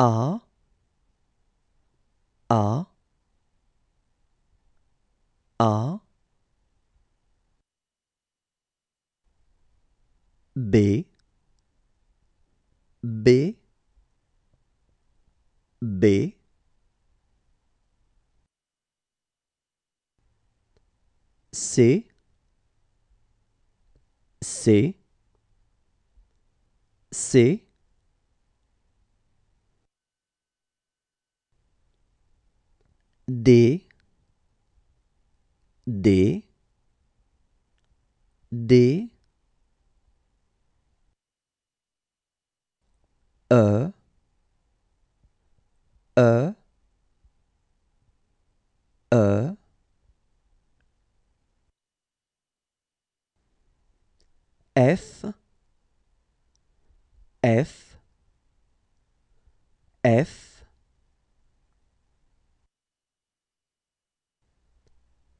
A A A B B B C C C D D D E E E F F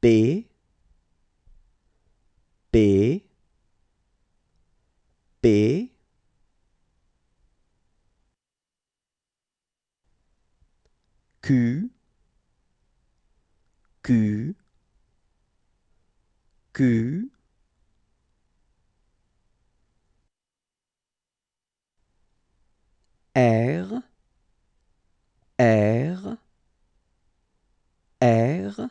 B B B Q Q Q R R R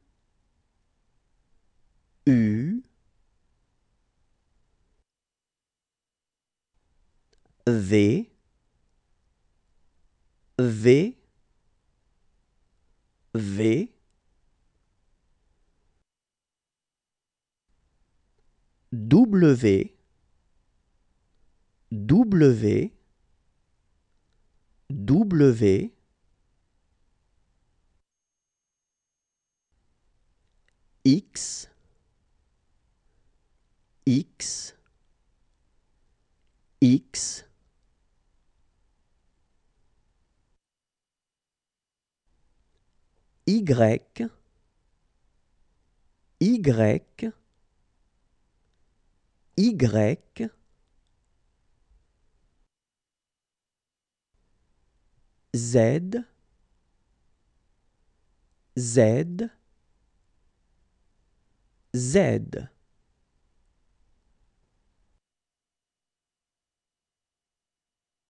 V V V W W W X X X Y, Y, Y, Z, Z, Z.